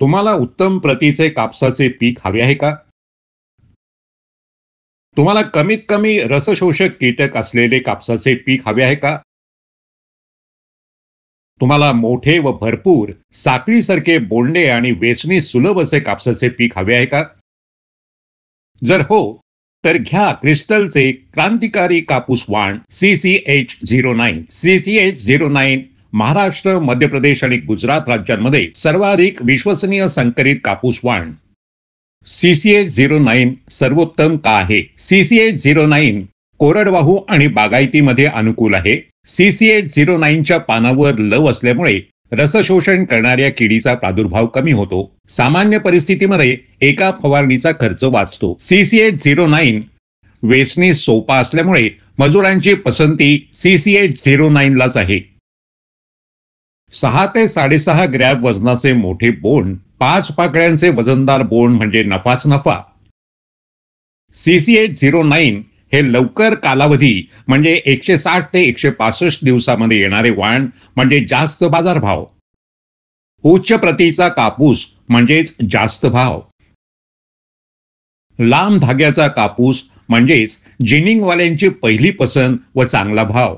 तुम्हाला उत्तम प्रतीचे कापसाचे पीक हवे आहे का तुम्हाला कमीत कमी रसशोषक कीटक असलेले कापसाचे पीक हवे आहे का तुम्हाला मोठे व भरपूर साखळीसारखे बोंडे आणि वेचणी सुलभ असे कापसाचे पीक हवे आहे का जर हो तर घ्या क्रिस्टलचे क्रांतिकारी कापूस वाण C C H zero nine C C H zero nine Maharashtra Madhya Pradesh आणि गुजरात राज्यांमध्ये सर्वाधिक विश्वसनीय संकरित कापूस वाण सीसीए झिरो नाईन सर्वोत्तम का आहे सीसीए झिरो नाईन कोरडवाहू आणि बागायतीमध्ये अनुकूल आहे एच झिरो नाईनच्या पानावर लव असल्यामुळे रसशोषण करणाऱ्या किडीचा प्रादुर्भाव कमी होतो सामान्य परिस्थितीमध्ये एका फवारणीचा खर्च वाचतो सीसीए झिरो नाईन वेचणी सोपा असल्यामुळे मजुरांची पसंती एच झिरो नाईनलाच आहे सहा ते साडेसहा ग्रॅब वजनाचे मोठे बोंड पाच पाकळ्यांचे वजनदार बोंड म्हणजे नफाच नफा सी एट झिरो नाईन हे लवकर कालावधी म्हणजे एकशे साठ ते एकशे पासष्ट दिवसामध्ये येणारे वाण म्हणजे जास्त बाजारभाव उच्च प्रतीचा कापूस म्हणजेच जास्त भाव लांब धाग्याचा कापूस म्हणजेच जिनिंगवाल्यांची पहिली पसंत व चांगला भाव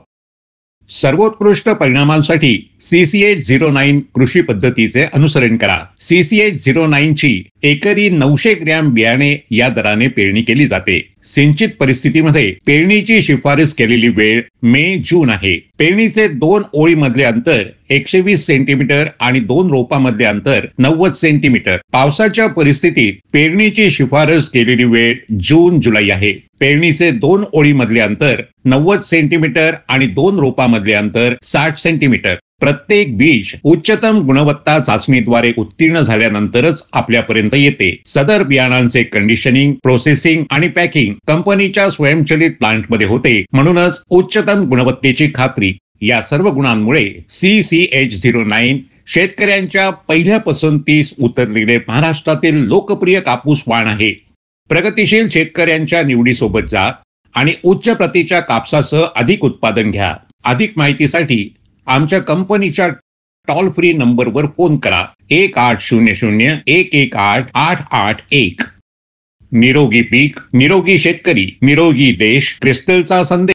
सर्वोत्कृष्ट परिणामांसाठी सीसीएच झिरो नाईन कृषी पद्धतीचे अनुसरण करा एच झिरो नाईन ची एकरी नऊशे ग्रॅम बियाणे या दराने पेरणी केली जाते सिंचित परिस्थितीमध्ये पेरणीची शिफारस केलेली वेळ मे जून आहे पेरणीचे दोन ओळीमधले अंतर एकशे वीस सेंटीमीटर आणि दोन रोपामधले अंतर नव्वद सेंटीमीटर पावसाच्या परिस्थितीत पेरणीची शिफारस केलेली वेळ जून जुलै आहे पेरणीचे दोन ओळीमधले अंतर नव्वद सेंटीमीटर आणि दोन रोपामधले अंतर साठ सेंटीमीटर प्रत्येक बीज उच्चतम गुणवत्ता चाचणीद्वारे उत्तीर्ण झाल्यानंतरच आपल्यापर्यंत येते सदर बियाणांचे कंडिशनिंग प्रोसेसिंग आणि पॅकिंग कंपनीच्या स्वयंचलित प्लांटमध्ये होते म्हणूनच उच्चतम गुणवत्तेची खात्री या सर्व गुणांमुळे C C H zero nine शेतकऱ्यांच्या पहिल्या पसंतीस उतरलेले महाराष्ट्रातील लोकप्रिय कापूस वाण आहे प्रगतीशील शेतकऱ्यांच्या निवडीसोबत जा आणि उच्च प्रतीच्या कापसासह अधिक उत्पादन घ्या अधिक माहितीसाठी आमच्या कंपनीच्या टॉल फ्री नंबर वर फोन करा एक आठ शून्य शून्य एक एक आठ आठ आठ एक निरोगी पीक निरोगी शेतकरी निरोगी देश क्रिस्टलचा संदेश